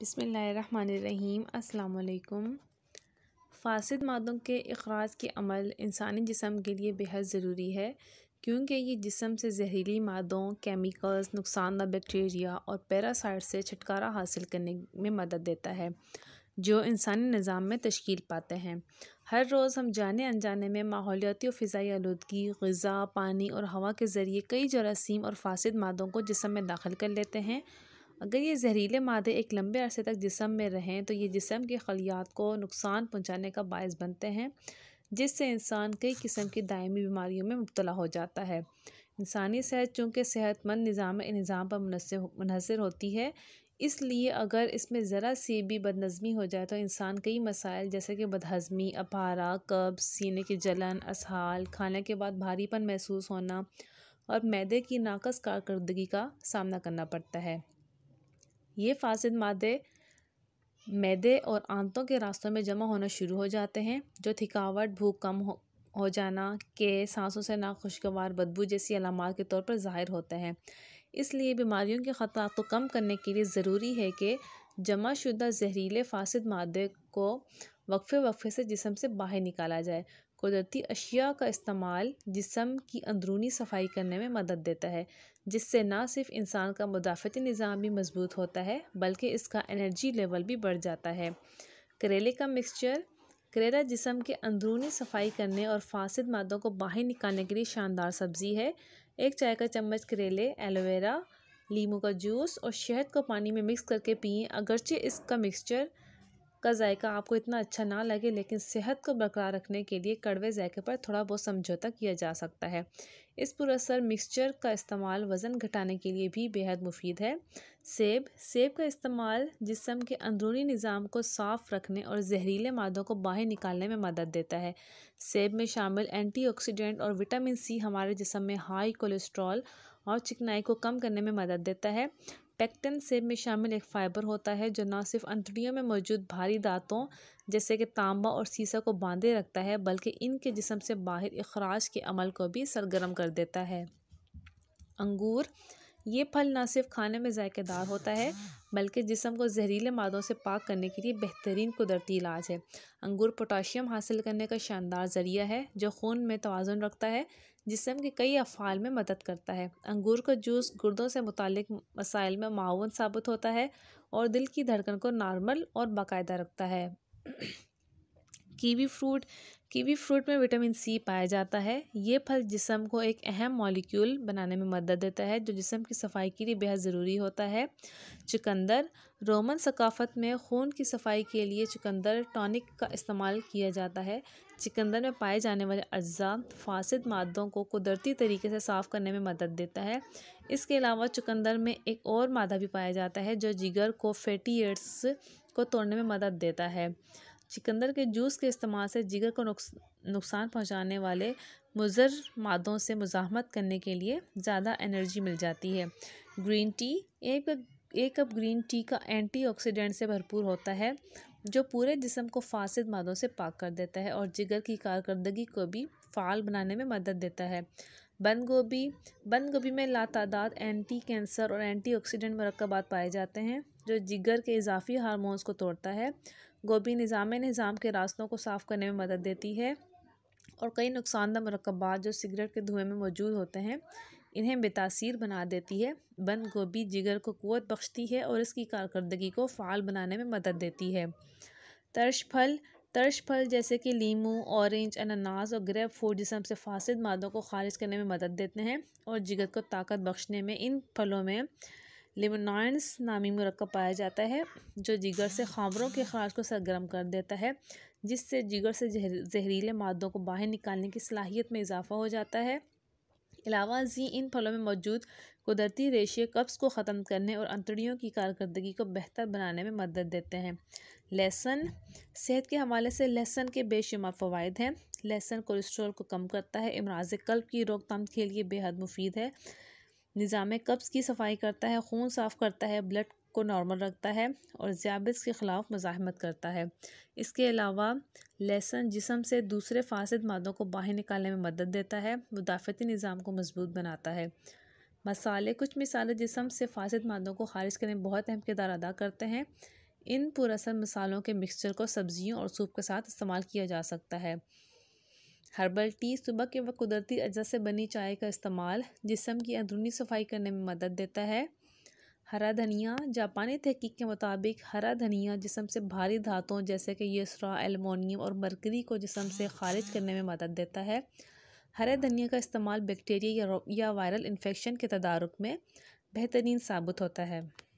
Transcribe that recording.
बसमीम् अल्लाम फासद मादों के अखराज के अमल इंसानी जिसम के लिए बेहद ज़रूरी है क्योंकि ये जिसम से जहरीली मादों केमिकल्स नुकसानदा बैक्टीरिया और पैरासाइट से छुटकारा हासिल करने में मदद देता है जो इंसानी निज़ाम में तश्कील पाते हैं हर रोज़ हम जाने अनजाने में माहौलियाती और फ़ाई आलूगी गज़ा पानी और हवा के ज़रिए कई जरासीम और फासद मादों को जिसम में दाखिल कर लेते हैं अगर ये जहरीले मादे एक लंबे अरसे तक जिसम में रहें तो ये जिसम के खलियात को नुकसान पहुँचाने का बायस बनते हैं जिससे इंसान कई किस्म की दायमी बीमारियों में मुबतला हो जाता है इंसानी सेहत चूँकि सेहतमंद निज़ाम निज़ाम पर मुनसर होती है इसलिए अगर इसमें ज़रा सी भी बदनज़मी हो जाए तो इंसान कई मसाइल जैसे कि बदहज़मी अपहारा कब्ज सीने की जलन असहाल खाने के बाद भारीपन महसूस होना और मैदे की नाकस कारकर्दगी का सामना करना पड़ता है ये फासिद मादे मैदे और आंतों के रास्तों में जमा होना शुरू हो जाते हैं जो थकावट भूख कम हो हो जाना के सांसों से नाखुशगवार बदबू जैसी अलामत के तौर पर ज़ाहिर होते हैं इसलिए बीमारियों के ख़तरा को कम करने के लिए ज़रूरी है कि जमा शुदा जहरीले फासद मादे को वक्फे वक्फे से जिसम से बाहर निकाला जाए कुदरती अशिया का इस्तेमाल जिसम की अंदरूनी सफाई करने में मदद देता है जिससे ना सिर्फ इंसान का मुदाफ़ती निज़ाम भी मज़बूत होता है बल्कि इसका एनर्जी लेवल भी बढ़ जाता है करेले का मिक्सचर करेला जिसम के अंदरूनी सफाई करने और फासद मादों को बाहर निकालने के लिए शानदार सब्ज़ी है एक चाय का चम्मच करेले एलोवेरा लीमू का जूस और शहद को पानी में मिक्स करके पिएं अगरचे इसका मिक्सचर का जायका आपको इतना अच्छा ना लगे लेकिन सेहत को बरकरार रखने के लिए कड़वे जायके पर थोड़ा बहुत समझौता किया जा सकता है इस पुरसर मिक्सचर का इस्तेमाल वज़न घटाने के लिए भी बेहद मुफीद है सेब सेब का इस्तेमाल जिसम के अंदरूनी निज़ाम को साफ़ रखने और जहरीले मादों को बाहर निकालने में मदद देता है सेब में शामिल एंटी और विटामिन सी हमारे जिसम में हाई कोलेस्ट्रॉल और चिकनाई को कम करने में मदद देता है पेक्टिन सेब में शामिल एक फ़ाइबर होता है जो न सिर्फ अंतड़ियों में मौजूद भारी दांतों जैसे कि तांबा और सीसा को बांधे रखता है बल्कि इनके जिसम से बाहर अखराज के अमल को भी सरगर्म कर देता है अंगूर ये फल न सिर्फ खाने में जायकेदार होता है बल्कि जिसम को जहरीले मादों से पाक करने के लिए बेहतरीन कुदरती इलाज है अंगूर पोटाशियम हासिल करने का शानदार ज़रिया है जो खून में तोज़ुन रखता है जिसम के कई अफ़ाल में मदद करता है अंगूर का जूस गुर्दों से मुतक मसाइल में माउन साबित होता है और दिल की धड़कन को नॉर्मल और बाकायदा रखता है कीवी फ्रूट कीवी फ्रूट में विटामिन सी पाया जाता है ये फल जिसम को एक अहम मॉलिक्यूल बनाने में मदद देता है जो जिसम की सफाई के लिए बेहद ज़रूरी होता है चुकंदर रोमन सकाफ़त में खून की सफाई के लिए चुकंदर टॉनिक का इस्तेमाल किया जाता है चिकंदर में पाए जाने वाले अज्जा फासद मादों को कुदरती तरीके से साफ़ करने में मदद देता है इसके अलावा चुकंदर में एक और मादा भी पाया जाता है जो जिगर को फैटी एड्स को तोड़ने में मदद देता है चिकंदर के जूस के इस्तेमाल से जिगर को नुकस, नुकसान पहुंचाने वाले मुजर मादों से मुजामत करने के लिए ज़्यादा एनर्जी मिल जाती है ग्रीन टी एक एक कप ग्रीन टी का एंटीऑक्सीडेंट से भरपूर होता है जो पूरे जिसम को फासिद मादों से पाक कर देता है और जिगर की कारकर्दगी को भी फाल बनाने में मदद देता है बंद गोभी बंद गोभी में लातादाद एंटी कैंसर और एंटी ऑक्सीडेंट मरकबात पाए जाते हैं जो जिगर के इजाफी हारमोन्स को तोड़ता है गोभी निज़ाम निज़ाम के रास्तों को साफ़ करने में मदद देती है और कई नुकसानदा मरकबात जो सिगरेट के धुएँ में मौजूद होते हैं इन्हें बेतासीर बना देती है बंद गोभी जिगर को क़ुत बख्शती है और इसकी कारकर्दगी को फ़ाल बनाने में मदद देती है तर्श फल तर्श फल जैसे कि लीमू ऑरेंज अनानास और ग्रेप फ्रूट जिसम से फासद मादों को खारिज करने में मदद देते हैं और जिगर को ताकत बख्शने में इन फलों में लिमोनाइंस नामी मरकब पाया जाता है जो जिगर से खामरों के खाज को सरगर्म कर देता है जिससे जिगर से जहरीले मादों को बाहर निकालने की सलाहियत में इजाफा हो जाता है अलावा जी इन फलों में मौजूद कुदरती रेशे कब्ज़ को ख़त्म करने और अंतड़ियों की कारकर्दगी को बेहतर बनाने में मदद देते हैं लहसुन सेहत के हवाले से लहसुन के बेशुमार फ़वाद हैं लहसुन कोलेस्ट्रोल को कम करता है अमराज कल्ब की रोकथाम के लिए बेहद मुफीद है निज़ाम कब्ज़ की सफाई करता है खून साफ़ करता है ब्लड को नॉर्मल रखता है और ज़्याबिस के ख़िलाफ़ मज़ाहमत करता है इसके अलावा लहसन जिसम से दूसरे फासद मादों को बाहर निकालने में मदद देता है मुदाफ़ती निज़ाम को मजबूत बनाता है मसाले कुछ मिसाले जिसम से फासद मादों को खारिज करने में बहुत अहम किरदार अदा करते हैं इन पुरसर मसालों के मिक्सचर को सब्ज़ियों और सूप के साथ इस्तेमाल किया जा सकता है हर्बल टी सुबह के वक्त कुदरती अज्जा से बनी चाय का इस्तेमाल जिसम की अंदरूनी सफाई करने में मदद देता है हरा धनिया जापानी तहकीक के मुताबिक हरा धनिया जिसम से भारी धातों जैसे कि यसरा एलमोनियम और मरकरी को जिसम से खारिज करने में मदद देता है हरे धनिया का इस्तेमाल बैक्टीरिया या वायरल इन्फेक्शन के तदारक में बेहतरीन साबित होता है